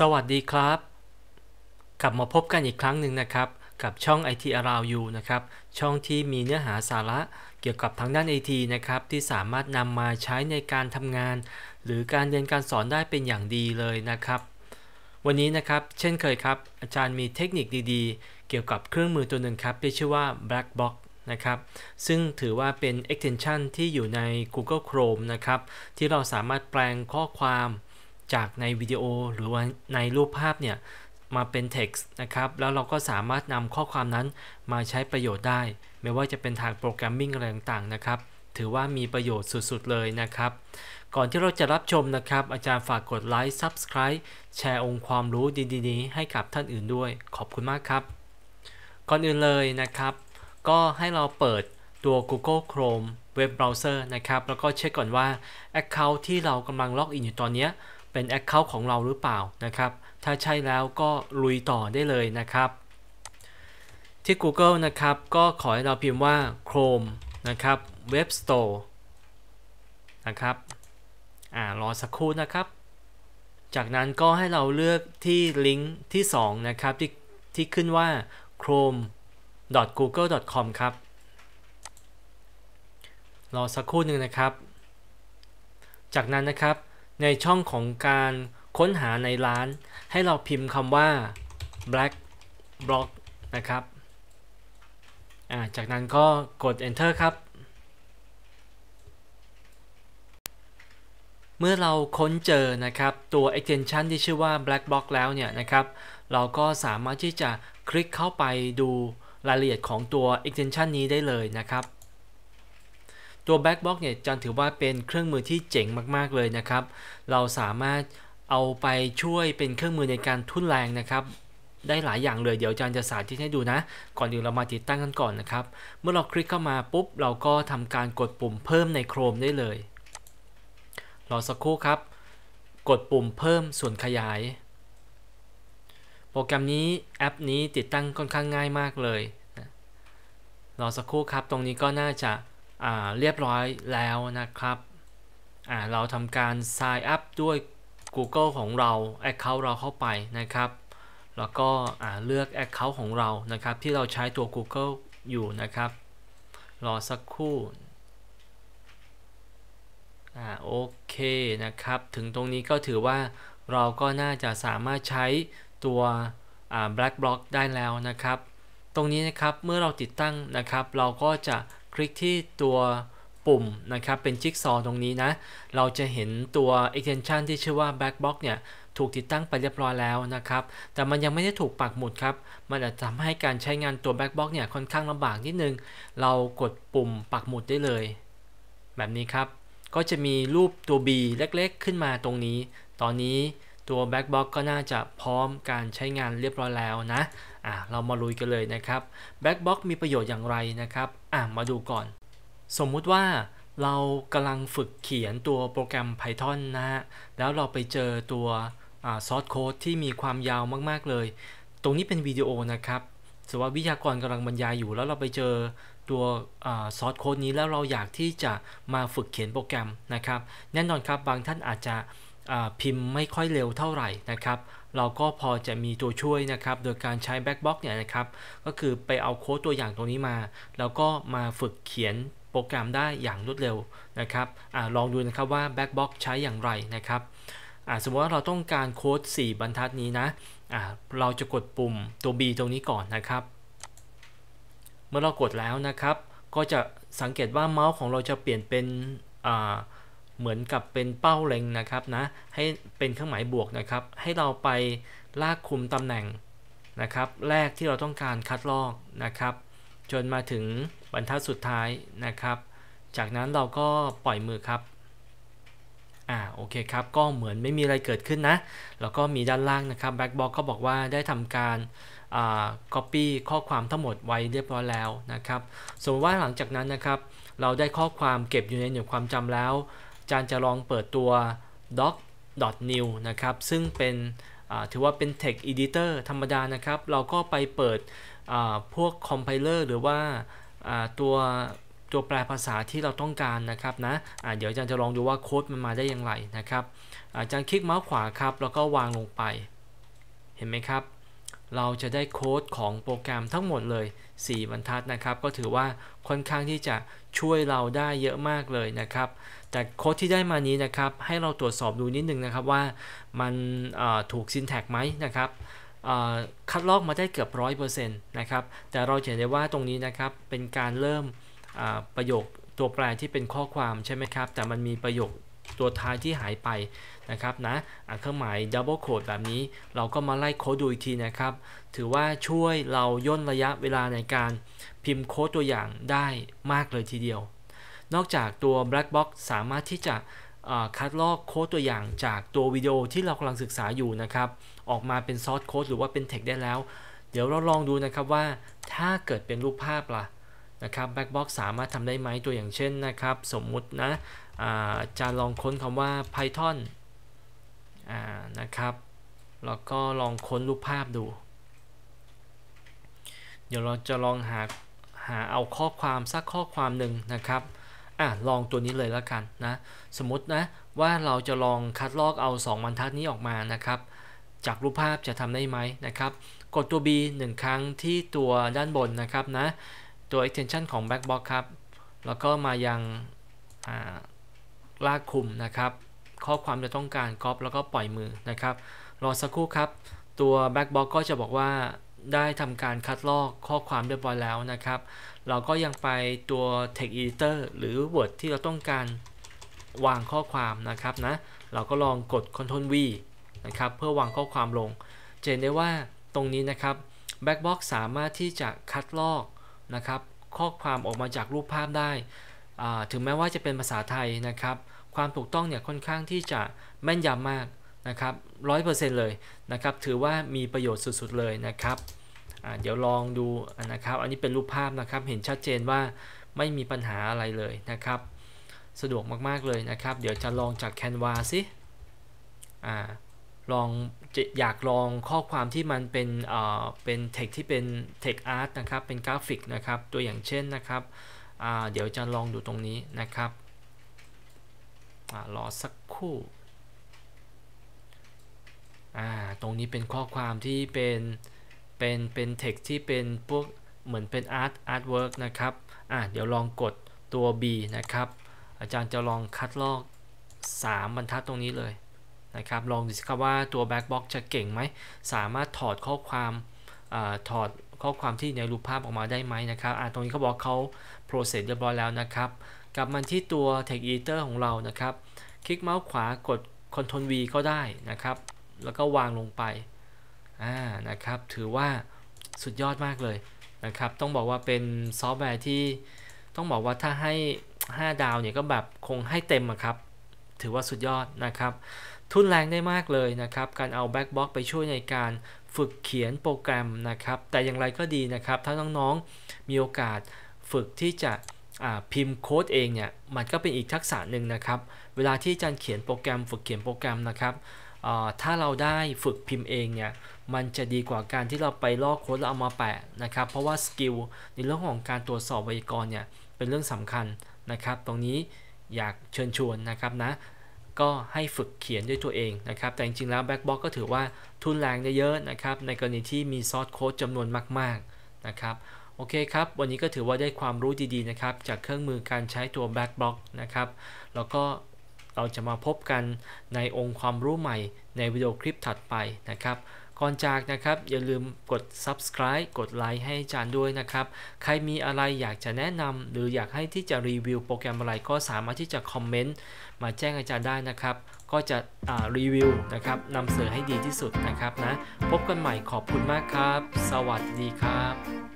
สวัสดีครับ กลับมาพบกันอีกครั้งหนึ่งนะครับ กับช่อง IT Around You นะครับช่องที่มีเนื้อหาสาระเกี่ยวกับทางด้าน IT นะครับ ที่สามารถนำมาใช้ในการทำงาน หรือการเรียนการสอนได้เป็นอย่างดีเลยนะครับ วันนี้นะครับเช่นเคยครับ อาจารย์มีเทคนิคดีๆ เกี่ยวกับเครื่องมือตัวหนึ่งครับที่ชื่อว่า Black Box นะครับซึ่งถือว่าเป็น extension ที่อยู่ใน Google Chrome นะครับที่เราสามารถแปลงข้อความจากในวิดีโอหรือว่าในรูปภาพเนี่ย มาเป็น text นะครับ แล้วเราก็สามารถนำข้อความนั้นมาใช้ประโยชน์ได้ ไม่ว่าจะเป็นทางโปรแกรมมิ่งอะไรต่าง ๆ นะครับ ถือว่ามีประโยชน์สุด ๆ เลยนะครับ ก่อนที่เราจะรับชมนะครับ อาจารย์ฝากกดไลค์ subscribe แชร์องค์ความรู้ดีๆนี้ให้กับท่านอื่นด้วยขอบคุณมากครับ ก่อนอื่นเลยนะครับ ก็ให้เราเปิดตัว Google Chrome เว็บเบราว์เซอร์นะครับ แล้วก็เช็คก่อนว่า Account ที่เรากำลังล็อกอินอยู่ตอนนี้เป็น Account ของเราหรือเปล่านะครับ ถ้าใช่แล้วก็ลุยต่อได้เลยนะครับ ที่ Google นะครับ ก็ขอให้เราพิมพ์ว่า Chrome นะครับ Web Store นะครับ อ่ารอสักครู่นะครับ จากนั้นก็ให้เราเลือกที่ลิงก์ที่ 2 นะครับที่ที่ขึ้นว่า chrome.google.com ครับ รอสักครู่หนึ่งนะครับ จากนั้นนะครับในช่องของการค้นหาในร้าน ให้เราพิมพ์คำว่า black block นะครับ จากนั้นก็กด enter ครับ เมื่อเราค้นเจอนะครับตัว extension ที่ชื่อว่า black block แล้วเนี่ยนะครับ เราก็สามารถที่จะคลิกเข้าไปดูรายละเอียดของตัว extension นี้ได้เลยนะครับตัว b ็ a c k Box เนี่ยจันถือว่าเป็นเครื่องมือที่เจ๋งมากๆเลยนะครับ เราสามารถเอาไปช่วยเป็นเครื่องมือในการทุ่นแรงนะครับ ได้หลายอย่างเลยเดี๋ยวจันจะสาธิตให้ดูนะ ก่อนอื่นเรามาติดตั้งกันก่อนนะครับ เมื่อเราคลิกเข้ามาปุ๊บ เราก็ทำการกดปุ่มเพิ่มในโครมได้เลย รอสักครู่ครับ กดปุ่มเพิ่มส่วนขยาย โปรแกรมนี้แอปนี้ติดตั้งค่อนข้างง่ายมากเลย รอสักครู่ครับ ตรงนี้ก็น่าจะเรียบร้อยแล้วนะครับ เราทำการ sign up ด้วย Google ของเรา Account เราเข้าไปนะครับ แล้วก็เลือก Account ของเรานะครับ ที่เราใช้ตัว Google อยู่นะครับ รอสักครู่โอเคนะครับถึงตรงนี้ก็ถือว่าเราก็น่าจะสามารถใช้ตัว Black Block ได้แล้วนะครับ ตรงนี้นะครับเมื่อเราติดตั้งนะครับ เราก็จะคลิกที่ตัวปุ่มนะครับ เป็นจิ๊กซอ ตรงนี้นะ เราจะเห็นตัว extension ที่ชื่อว่า backbox เนี่ย ถูกติดตั้งไปเรียบร้อยแล้วนะครับ แต่มันยังไม่ได้ถูกปักหมุดครับ มันอาจจะทำให้การใช้งานตัว backbox เนี่ยค่อนข้างลำบากนิดนึง เรากดปุ่มปักหมุดได้เลย แบบนี้ครับ ก็จะมีรูปตัว B เล็กๆ ขึ้นมาตรงนี้ ตอนนี้ตัว backbox ก็น่าจะพร้อมการใช้งานเรียบร้อยแล้วนะอ่ะเรามาลุยกันเลยนะครับ backbox มีประโยชน์อย่างไรนะครับ่ะมาดูก่อน สมมุติว่าเรากำลังฝึกเขียนตัวโปรแกรม Python นะฮะแล้วเราไปเจอตัวซอสโค้ดที่มีความยาวมากๆเลย ตรงนี้เป็นวิดีโอนะครับสว่าวิทยากรกำลังบรรยายอยู่แล้วเราไปเจอตัวซอสโค้ดนี้แล้วเราอยากที่จะมาฝึกเขียนโปรแกรมนะครับ แน่นอนครับบางท่านอาจจะพิมพ์ไม่ค่อยเร็วเท่าไหร่นะครับ เราก็พอจะมีตัวช่วยนะครับ โดยการใช้แบ็กบ็อกเนี่ยนะครับ ก็คือไปเอาโค้ดตัวอย่างตรงนี้มา แล้วก็มาฝึกเขียนโปรแกรมได้อย่างรวดเร็วนะครับอลองดูนะครับว่าแบ็กบ็อกใช้อย่างไรนะครับ สมมติว่าเราต้องการโค้ด 4 บรรทัดนี้นะะเราจะกดปุ่มตัว B ตรงนี้ก่อนนะครับ เมื่อเรากดแล้วนะครับ ก็จะสังเกตว่าเมาส์ของเราจะเปลี่ยนเป็นเหมือนกับเป็นเป้าเล็งนะครับ นะให้เป็นเครื่องหมายบวกนะครับ ให้เราไปลากคุมตำแหน่งนะครับ แรกที่เราต้องการคัดลอกนะครับ จนมาถึงบรรทัดสุดท้ายนะครับ จากนั้นเราก็ปล่อยมือครับอ่าโอเคครับก็เหมือนไม่มีอะไรเกิดขึ้นนะแล้วก็มีด้านล่างนะครับแบ็กบอกก็บอกว่าได้ทำการอ่าปปี้ข้อความทั้งหมดไว้เรียบร้อยแล้วนะครับสมมติว่าหลังจากนั้นนะครับ เราได้ข้อความเก็บอยู่ในหน่วยความจำแล้วจารย์จะลองเปิดตัว doc.new นะครับ ซึ่งเป็นถือว่าเป็น text editor ธรรมดานะครับ เราก็ไปเปิดพวก compiler หรือว่าตัวตัวแปลภาษาที่เราต้องการนะครับนะะเดี๋ยวอาจารย์จะลองดูว่าโค้ดมันมาได้อย่างไรนะครับ อาจารย์คลิกเมาส์ขวาครับ แล้วก็วางลงไป เห็นไหมครับ เราจะได้โค้ดของโปรแกรมทั้งหมดเลย 4 บรรทัดนะครับ ก็ถือว่าค่อนข้างที่จะช่วยเราได้เยอะมากเลยนะครับแต่โค้ดที่ได้มานี้นะครับ ให้เราตรวจสอบดูนิดนึงนะครับว่ามันถูกซินแท็กไหมนะครับคัดลอกมาได้เกือบ100%นะครับ แต่เราเห็นได้ว่าตรงนี้นะครับเป็นการเริ่มประโยคตัวแปรที่เป็นข้อความใช่ไหมครับ แต่มันมีประโยคตัวท้ายที่หายไปนะครับนะเครื่องหมายดับเบิลโคดแบบนี้เราก็มาไล่โค้ดดูอีกทีนะครับ ถือว่าช่วยเราย่นระยะเวลาในการพิมพ์โค้ดตัวอย่างได้มากเลยทีเดียวนอกจากตัว Black Box สามารถที่จะคัดลอกโค้ดตัวอย่างจากตัววิดีโอที่เรากำลังศึกษาอยู่นะครับ ออกมาเป็นซอสโค้ดหรือว่าเป็นเทคได้แล้ว เดี๋ยวเราลองดูนะครับว่าถ้าเกิดเป็นรูปภาพล่ะนะครับ Blackbox สามารถทำได้ไหมตัวอย่างเช่นนะครับ สมมุตินะจะลองค้นคำว่า Python นะครับแล้วก็ลองค้นรูปภาพดู เดี๋ยวเราจะลองหาหาเอาข้อความสักข้อความหนึ่งนะครับอ่ะลองตัวนี้เลยละกันนะสมมตินะว่าเราจะลองคัดลอกเอา2บรรทัดนี้ออกมานะครับ จากรูปภาพจะทำได้ไหมนะครับ กดตัว B 1 ครั้งที่ตัวด้านบนนะครับนะ ตัว extension ของ backbox ครับ แล้วก็มายังลากคุมนะครับ ข้อความจะต้องการก๊อปแล้วก็ปล่อยมือนะครับ รอสักครู่ครับตัว backbox ก็จะบอกว่าได้ทำการคัดลอกข้อความเรียบร้อยแล้วนะครับ เราก็ยังไปตัว text editor หรือ word ที่เราต้องการวางข้อความนะครับนะ เราก็ลองกด Ctrl V นะครับ เพื่อวางข้อความลงจะเห็นได้ว่าตรงนี้นะครับ Backbox สามารถที่จะคัดลอกนะครับ ข้อความออกมาจากรูปภาพได้ ถึงแม้ว่าจะเป็นภาษาไทยนะครับ ความถูกต้องเนี่ยค่อนข้างที่จะแม่นยำมากนะครับ100%เลยนะครับถือว่ามีประโยชน์สุดๆ เลยนะครับเดี๋ยวลองดูนะครับอันนี้เป็นรูปภาพนะครับเห็นชัดเจนว่าไม่มีปัญหาอะไรเลยนะครับ สะดวกมากๆเลยนะครับ เดี๋ยวจะลองจากแคนวาสิลองอยากลองข้อความที่มันเป็นเป็นเทคที่เป็นเทคอาร์ตนะครับเป็นกราฟิกนะครับตัวอย่างเช่นนะครับเดี๋ยวจะลองดูตรงนี้นะครับอรอสักคู่่าตรงนี้เป็นข้อความที่เป็นเป็นเป็นเท็กที่เป็นพวกเหมือนเป็นอาร์ตอาร์ตเวิร์กนะครับอ่าเดี๋ยวลองกดตัว B นะครับ อาจารย์จะลองคัดลอก 3 บรรทัดตรงนี้เลยนะครับ ลองดูสิครับว่าตัว Backbox จะเก่งไหม สามารถถอดข้อความอถอดข้อความที่ในรูปภาพออกมาได้ไหมนะครับอ่ตรงนี้เขาบอกเขาโปรเซสเรียบร้อยแล้วนะครับ กลับมาที่ตัว Text Editor ของเรานะครับ คลิกเมาส์ขวากด Ctrl V ก็ได้นะครับแล้วก็วางลงไปอ่านะครับ ถือว่าสุดยอดมากเลยนะครับ ต้องบอกว่าเป็นซอฟต์แวร์ที่ต้องบอกว่าถ้าให้ 5 ดาวเนี่ยก็แบบคงให้เต็มอะครับ ถือว่าสุดยอดนะครับ ทุนแรงได้มากเลยนะครับ การเอาแ b a c k ็อกไปช่วยในการฝึกเขียนโปรแกรมนะครับ แต่อย่างไรก็ดีนะครับ ถ้าน้องๆมีโอกาสฝึกที่จะพิมพ์โค้ดเองเนี่ยมันก็เป็นอีกทักษะหนึ่งนะครับ เวลาที่อาจารย์เขียนโปรแกรมฝึกเขียนโปรแกรมนะครับถ้าเราได้ฝึกพิมพ์เองเนี่ย มันจะดีกว่าการที่เราไปลอกโค้ดแล้วเอามาแปะนะครับ เพราะว่าสกิลในเรื่องของการตรวจสอบไวยากรณ์เนี่ย เป็นเรื่องสำคัญนะครับ ตรงนี้อยากเชิญชวนนะครับนะ ก็ให้ฝึกเขียนด้วยตัวเองนะครับ แต่จริงๆ แล้วแบ็กบ็อกก็ถือว่าทุนแรงได้เยอะนะครับ ในกรณีที่มีซอสโค้ดจำนวนมากๆนะครับ โอเคครับ วันนี้ก็ถือว่าได้ความรู้ดีๆนะครับจากเครื่องมือการใช้ตัวแบ็กบ็อกนะครับ แล้วก็เราจะมาพบกันในองค์ความรู้ใหม่ ในวิดีโอคลิปถัดไปนะครับ ก่อนจากนะครับ อย่าลืมกด subscribe กดไลค์ให้อาจารย์ด้วยนะครับ ใครมีอะไรอยากจะแนะนำหรืออยากให้ที่จะรีวิวโปรแกรมอะไรก็สามารถที่จะคอมเมนต์มาแจ้งอาจารย์ได้นะครับ ก็จะรีวิวนะครับนำเสนอให้ดีที่สุดนะครับนะ พบกันใหม่ขอบคุณมากครับ สวัสดีครับ